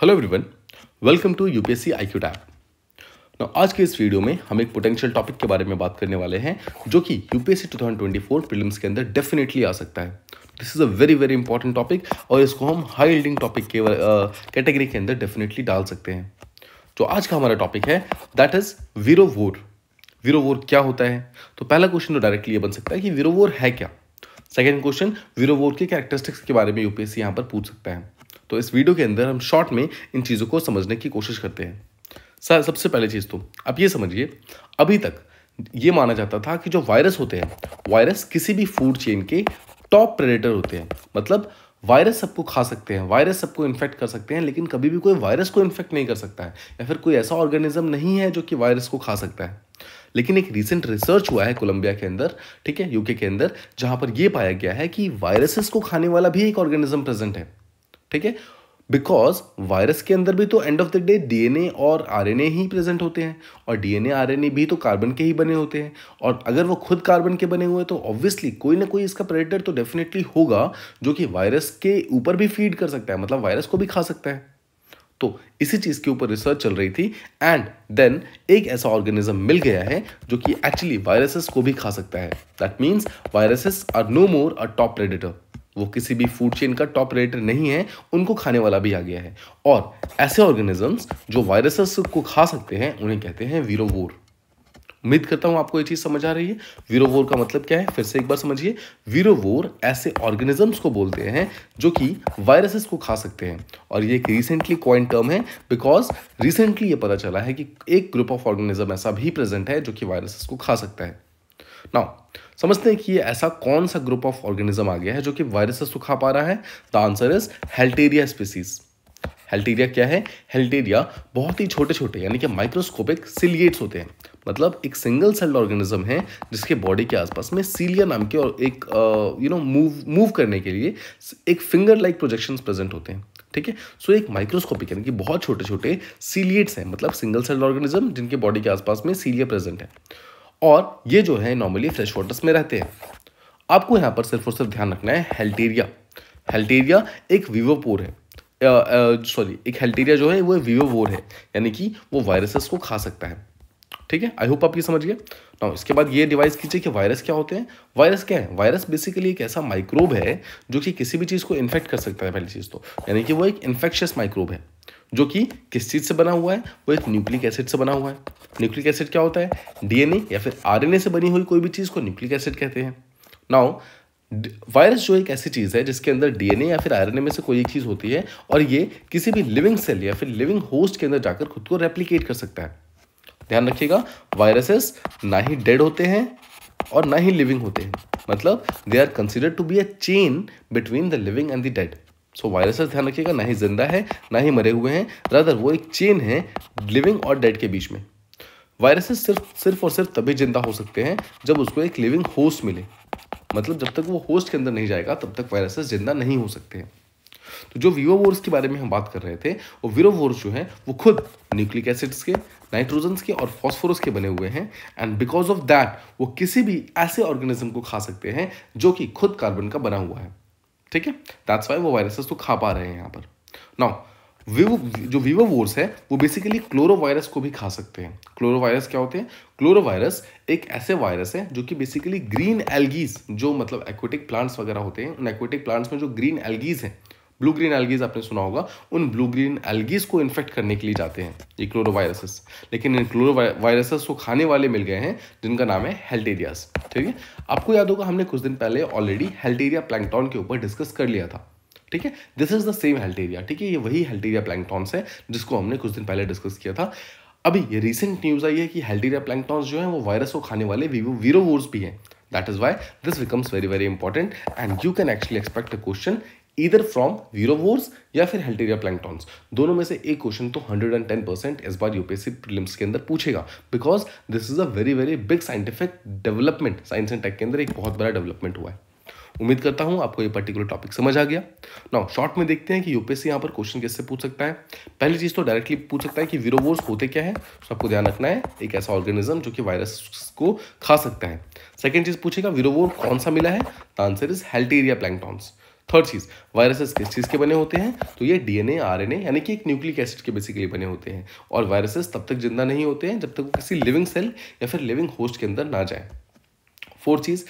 Hello everyone welcome to UPSC IQ tap ना आज के इस वीडियो में हम एक पोटेंशियल टॉपिक के बारे में बात करने वाले हैं जो कि यूपीएससी 2024 प्रीलिम्स के अंदर डेफिनेटली आ सकता है this is a very very important topic और इसको हम हाई एल्डिंग टॉपिक के कैटेगरी uh, के अंदर डेफिनेटली डाल सकते हैं जो तो आज का हमारा टॉपिक है दैट इज़ वीरो वोर क्या होता है तो पहला क्वेश्चन तो डायरेक्टली ये बन सकता है कि वीरोवोर है क्या सेकेंड क्वेश्चन वीरोवोर के कैरेक्टरिस्टिक्स के बारे में यूपीएससी यहाँ पर पूछ सकता है तो इस वीडियो के अंदर हम शॉर्ट में इन चीज़ों को समझने की कोशिश करते हैं सर सबसे पहले चीज़ तो आप ये समझिए अभी तक ये माना जाता था कि जो वायरस होते हैं वायरस किसी भी फूड चेन के टॉप प्रेडेटर होते हैं मतलब वायरस सबको खा सकते हैं वायरस सबको इन्फेक्ट कर सकते हैं लेकिन कभी भी कोई वायरस को इन्फेक्ट नहीं कर सकता है या फिर कोई ऐसा ऑर्गेनिज्म नहीं है जो कि वायरस को खा सकता है लेकिन एक रिसेंट रिसर्च हुआ है कोलंबिया के अंदर ठीक है यूके के अंदर जहां पर यह पाया गया है कि वायरसेस को खाने वाला भी एक ऑर्गेनिज्म प्रेजेंट है ठीक है बिकॉज वायरस के अंदर भी तो end of the day DNA और आरएनए ही प्रेजेंट होते हैं और डीएनए आरएनए भी तो कार्बन के ही बने होते हैं और अगर वो खुद कार्बन के बने हुए तो ऑब्वियसली कोई ना कोई इसका प्रेडेटर तो डेफिनेटली होगा जो कि वायरस के ऊपर भी फीड कर सकता है मतलब वायरस को भी खा सकता है तो इसी चीज़ के ऊपर रिसर्च चल रही थी एंड देन एक ऐसा ऑर्गेनिज्म मिल गया है जो कि एक्चुअली वायरसेस को भी खा सकता है that means viruses are no more a top predator वो किसी भी फूड चेन का टॉप रेटर नहीं है उनको खाने वाला भी आ गया है और ऐसे ऑर्गेनिजम्स जो वायरसेस को खा सकते हैं उन्हें कहते हैं वीरोवोर उम्मीद करता हूँ आपको ये चीज़ समझ आ रही है वीरोवोर का मतलब क्या है फिर से एक बार समझिए वीरोवोर ऐसे ऑर्गेनिजम्स को बोलते हैं जो कि वायरसेस को खा सकते हैं और ये एक रिसेंटली क्वाइन टर्म है बिकॉज रिसेंटली ये पता चला है कि एक ग्रुप ऑफ ऑर्गेनिज्म ऐसा भी प्रेजेंट है जो कि वायरसेस को खा सकता है नाउ समझते हैं कि ये ऐसा कौन सा ग्रुप ऑफ ऑर्गेनिज्म आ गया है जो कि वायरस से सुखा पा रहा है the answer is Halteria species Halteria क्या है हेल्टेरिया बहुत ही छोटे छोटे यानी कि माइक्रोस्कोपिक सिलियट्स होते हैं मतलब एक सिंगल सेल्ड ऑर्गेनिज्म है जिसके बॉडी के आसपास में सीलिया नाम के और एक यू नो मूव मूव करने के लिए एक फिंगर लाइक प्रोजेक्शंस प्रेजेंट होते हैं ठीक है सो एक माइक्रोस्कोपिक यानी कि बहुत छोटे छोटे सीलिएट्स हैं मतलब सिंगल सेल्ड ऑर्गेनिज्म जिनके बॉडी के आसपास में सीलिया प्रेजेंट है और ये जो है नॉर्मली फ्रेश वाटर्स में रहते हैं आपको यहाँ पर सिर्फ और सिर्फ ध्यान रखना है हेल्टेरिया हेल्टेरिया एक वीवोपोर है सॉरी एक हेल्टेरिया जो है वो वीवोवोर है यानी कि वो वायरसेस को खा सकता है ठीक है आई होप आप ये समझिए ना इसके बाद ये डिवाइस कीजिए कि वायरस क्या होते हैं वायरस क्या है वायरस बेसिकली एक ऐसा माइक्रोब है जो कि किसी भी चीज़ को इन्फेक्ट कर सकता है पहली चीज़ तो यानी कि वो एक इन्फेक्शियस माइक्रोब है जो कि किस चीज़ से बना हुआ है वो एक न्यूक्लिक एसिड से बना हुआ है न्यूक्लिक एसिड क्या होता है डीएनए या फिर आरएनए से बनी हुई कोई भी चीज़ को न्यूक्लिक एसिड कहते हैं नाउ वायरस जो एक ऐसी चीज़ है जिसके अंदर डीएनए या फिर आरएनए में से कोई एक चीज़ होती है और ये किसी भी लिविंग सेल या फिर लिविंग होस्ट के अंदर जाकर खुद को रेप्लीकेट कर सकता है ध्यान रखिएगा वायरसेस ना ही डेड होते हैं और ना ही लिविंग होते हैं मतलब they are considered to be a chain between the living and the dead so virus ध्यान रखिएगा ना ही जिंदा है ना ही मरे हुए हैं रादर वो एक चेन है लिविंग और डेड के बीच में वायरसेस सिर्फ सिर्फ और सिर्फ तभी जिंदा हो सकते हैं जब उसको एक लिविंग होस्ट मिले मतलब जब तक वो होस्ट के अंदर नहीं जाएगा तब तक वायरसेस जिंदा नहीं हो सकते हैं तो जो वीवो वोर्स के बारे में हम बात कर रहे थे वो वोर्स जो है वो खुद न्यूक्लिक एसिड्स के नाइट्रोजन्स के और फॉस्फोरस के बने हुए हैं एंड बिकॉज ऑफ दैट वो किसी भी ऐसे ऑर्गेनिज्म को खा सकते हैं जो कि खुद कार्बन का बना हुआ है ठीक है दैट्स वाई वो वायरसेस तो खा पा रहे हैं यहाँ पर नाउ वीवो जो वीवो वोर्स है वो बेसिकली क्लोरोवायरस को भी खा सकते हैं क्लोरोवायरस क्या होते हैं क्लोरोवायरस एक ऐसे वायरस है जो कि बेसिकली ग्रीन एल्गीज जो मतलब एक्वेटिक प्लांट्स वगैरह होते हैं उन एक्वेटिक प्लांट्स में जो ग्रीन एल्गीज हैं ब्लू ग्रीन एल्गीज आपने सुना होगा उन ब्लू ग्रीन एल्गीज को इन्फेक्ट करने के लिए जाते हैं ये क्लोरोवायरसेस लेकिन इन क्लोरोवायरसेस को खाने वाले मिल गए हैं जिनका नाम है हेल्टेरियास ठीक है आपको याद होगा हमने कुछ दिन पहले ऑलरेडी हेल्टेरिया प्लैंगटॉन के ऊपर डिस्कस कर लिया था ठीक है this is the same Halteria ठीक है ये वही हेल्टेरिया प्लैंगटॉन्स है जिसको हमने कुछ दिन पहले डिस्कस किया था अभी ये रिसेंट न्यूज आई है कि हेल्टेरिया प्लैंगटॉन्स जो है वो वायरस को खाने वाले वीरोवोर्स भी हैं That is why this becomes very, very important and you can actually expect a question इधर फ्रॉम वीरोवोर्स या फिर हेल्टेरिया प्लैंगटॉन्स दोनों में से एक क्वेश्चन तो 110 परसेंट इस बार यूपीएससी प्रीलिम्स के अंदर पूछेगा because this is a very very big scientific development science and tech के अंदर एक बहुत बड़ा डेवलपमेंट हुआ है उम्मीद करता हूं आपको ये पर्टिकुलर टॉपिक समझ आ गया नाउ शॉर्ट में देखते हैं कि यूपीएससी यहाँ पर क्वेश्चन किससे पूछ सकता है पहली चीज़ तो डायरेक्टली पूछ सकता है कि वीरोवोर्स होते क्या है तो आपको ध्यान रखना है एक ऐसा ऑर्गेनिज्म जो कि वायरस को खा सकता है सेकेंड चीज़ पूछेगा वीरोवोर कौन सा मिला है आंसर इज हेल्टेरिया प्लैंगटॉन्स थर्ड चीज वायरसेस किस चीज़ के बने होते हैं तो ये डीएनए आरएनए यानी कि एक न्यूक्लिक एसिड के बेसिकली बने होते हैं और वायरसेस तब तक जिंदा नहीं होते हैं जब तक वो किसी लिविंग सेल या फिर लिविंग होस्ट के अंदर ना जाए फोर्थ चीज़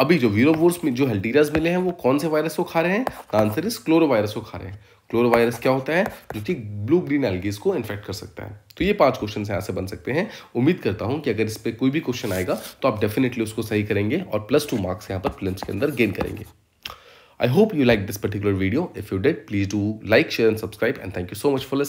अभी जो वीरोवोर्स में जो हेल्टीराज मिले हैं वो कौन से वायरस को खा रहे हैं आंसर इज वायरस को खा रहे हैं क्लोरो वायरस क्या होता है जो कि ब्लू ग्रीन एल्गीज को इन्फेक्ट कर सकता है तो ये पांच क्वेश्चन यहाँ से बन सकते हैं उम्मीद करता हूँ कि अगर इस पर कोई भी क्वेश्चन आएगा तो आप डेफिनेटली उसको सही करेंगे और प्लस टू मार्क्स यहाँ पर प्लेंस के अंदर गेन करेंगे I hope you liked this particular video. If you did, please do like, share and subscribe. And thank you so much for listening.